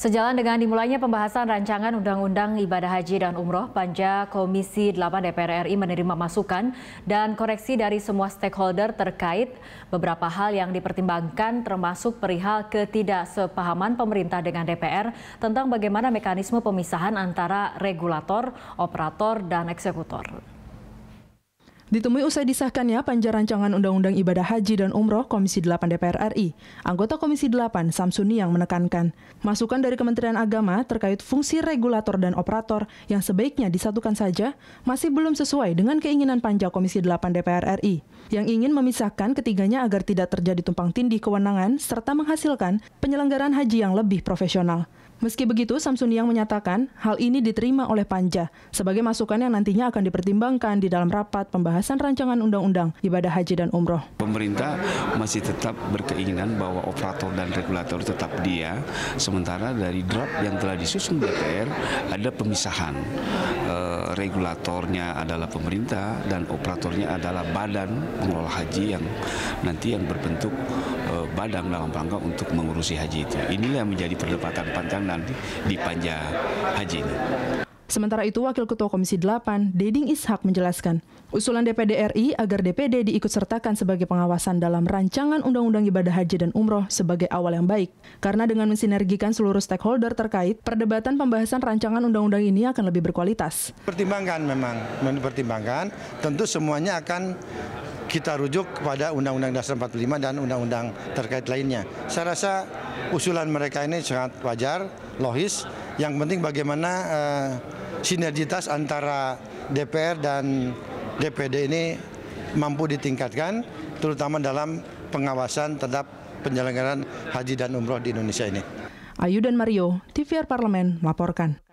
Sejalan dengan dimulainya pembahasan rancangan Undang-Undang Ibadah Haji dan Umroh, Panja Komisi 8 DPR RI menerima masukan dan koreksi dari semua stakeholder terkait beberapa hal yang dipertimbangkan termasuk perihal ketidaksepahaman pemerintah dengan DPR tentang bagaimana mekanisme pemisahan antara regulator, operator, dan eksekutor. Ditemui usai disahkannya panja rancangan Undang-Undang Ibadah Haji dan Umroh Komisi 8 DPR RI, anggota Komisi 8 Samsuni yang menekankan, masukan dari Kementerian Agama terkait fungsi regulator dan operator yang sebaiknya disatukan saja masih belum sesuai dengan keinginan panja Komisi 8 DPR RI yang ingin memisahkan ketiganya agar tidak terjadi tumpang tindih kewenangan serta menghasilkan penyelenggaraan haji yang lebih profesional. Meski begitu, Samsung yang menyatakan hal ini diterima oleh Panja sebagai masukan yang nantinya akan dipertimbangkan di dalam rapat pembahasan rancangan undang-undang ibadah haji dan umroh. Pemerintah masih tetap berkeinginan bahwa operator dan regulator tetap dia, sementara dari draft yang telah disusun DPR ada pemisahan. E, regulatornya adalah pemerintah dan operatornya adalah badan pengelola haji yang nanti yang berbentuk Padang dalam rangka untuk mengurusi haji itu. Inilah yang menjadi perdebatan panjang nanti di panja haji ini. Sementara itu, Wakil Ketua Komisi 8, Deding Ishak menjelaskan, usulan DPD RI agar DPD diikutsertakan sebagai pengawasan dalam rancangan Undang-Undang Ibadah Haji dan Umroh sebagai awal yang baik. Karena dengan mensinergikan seluruh stakeholder terkait, perdebatan pembahasan rancangan Undang-Undang ini akan lebih berkualitas. Pertimbangkan memang, pertimbangkan, tentu semuanya akan kita rujuk pada Undang-Undang Dasar 45 dan Undang-Undang terkait lainnya. Saya rasa usulan mereka ini sangat wajar, logis. Yang penting bagaimana eh, sinergitas antara DPR dan DPD ini mampu ditingkatkan, terutama dalam pengawasan terhadap penyelenggaraan haji dan umroh di Indonesia ini. Ayu dan Mario, TVR Parlemen melaporkan.